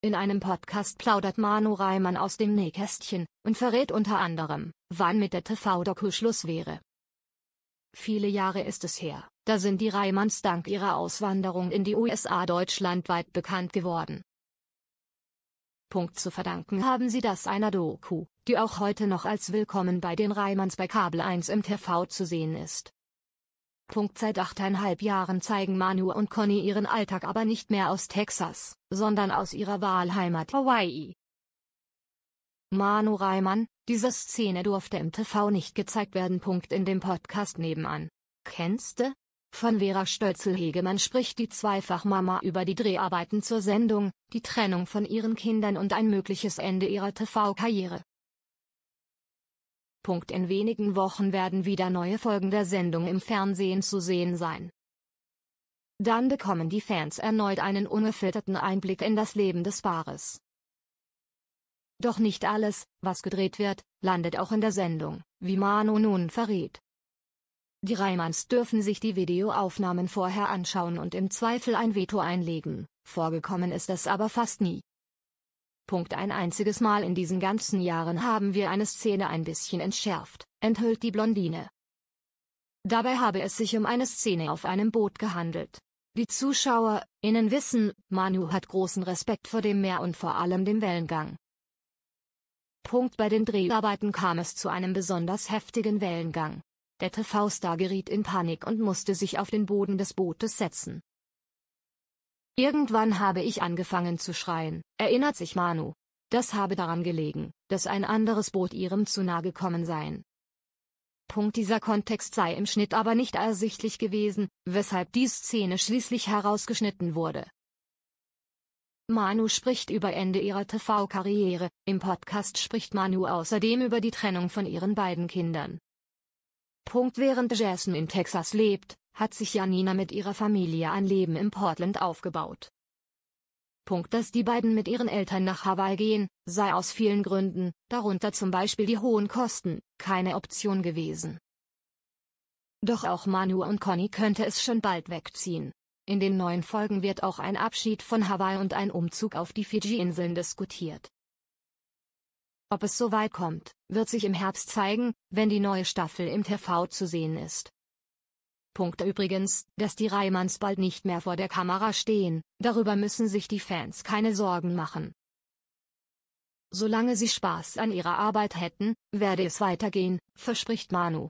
In einem Podcast plaudert Manu Reimann aus dem Nähkästchen und verrät unter anderem, wann mit der TV-Doku Schluss wäre. Viele Jahre ist es her, da sind die Reimanns dank ihrer Auswanderung in die USA deutschlandweit bekannt geworden. Punkt zu verdanken haben sie das einer Doku, die auch heute noch als Willkommen bei den Reimanns bei Kabel 1 im TV zu sehen ist. Punkt seit achteinhalb Jahren zeigen Manu und Conny ihren Alltag aber nicht mehr aus Texas, sondern aus ihrer Wahlheimat Hawaii. Manu Reimann, diese Szene durfte im TV nicht gezeigt werden. Punkt in dem Podcast nebenan. Kennste? Von Vera Stölzel-Hegemann spricht die Zweifachmama über die Dreharbeiten zur Sendung, die Trennung von ihren Kindern und ein mögliches Ende ihrer TV-Karriere. Punkt In wenigen Wochen werden wieder neue Folgen der Sendung im Fernsehen zu sehen sein. Dann bekommen die Fans erneut einen ungefilterten Einblick in das Leben des Paares. Doch nicht alles, was gedreht wird, landet auch in der Sendung, wie Manu nun verrät. Die Reimanns dürfen sich die Videoaufnahmen vorher anschauen und im Zweifel ein Veto einlegen, vorgekommen ist das aber fast nie. Punkt ein einziges Mal in diesen ganzen Jahren haben wir eine Szene ein bisschen entschärft, enthüllt die Blondine. Dabei habe es sich um eine Szene auf einem Boot gehandelt. Die Zuschauer, innen wissen, Manu hat großen Respekt vor dem Meer und vor allem dem Wellengang. Punkt bei den Dreharbeiten kam es zu einem besonders heftigen Wellengang. Der TV-Star geriet in Panik und musste sich auf den Boden des Bootes setzen. Irgendwann habe ich angefangen zu schreien, erinnert sich Manu. Das habe daran gelegen, dass ein anderes Boot ihrem zu nahe gekommen seien. Punkt dieser Kontext sei im Schnitt aber nicht ersichtlich gewesen, weshalb die Szene schließlich herausgeschnitten wurde. Manu spricht über Ende ihrer TV-Karriere, im Podcast spricht Manu außerdem über die Trennung von ihren beiden Kindern. Punkt während Jason in Texas lebt, hat sich Janina mit ihrer Familie ein Leben in Portland aufgebaut. Punkt, dass die beiden mit ihren Eltern nach Hawaii gehen, sei aus vielen Gründen, darunter zum Beispiel die hohen Kosten, keine Option gewesen. Doch auch Manu und Conny könnte es schon bald wegziehen. In den neuen Folgen wird auch ein Abschied von Hawaii und ein Umzug auf die Fidschi-Inseln diskutiert. Ob es so weit kommt, wird sich im Herbst zeigen, wenn die neue Staffel im TV zu sehen ist. Punkt übrigens, dass die Reimanns bald nicht mehr vor der Kamera stehen, darüber müssen sich die Fans keine Sorgen machen. Solange sie Spaß an ihrer Arbeit hätten, werde es weitergehen, verspricht Manu.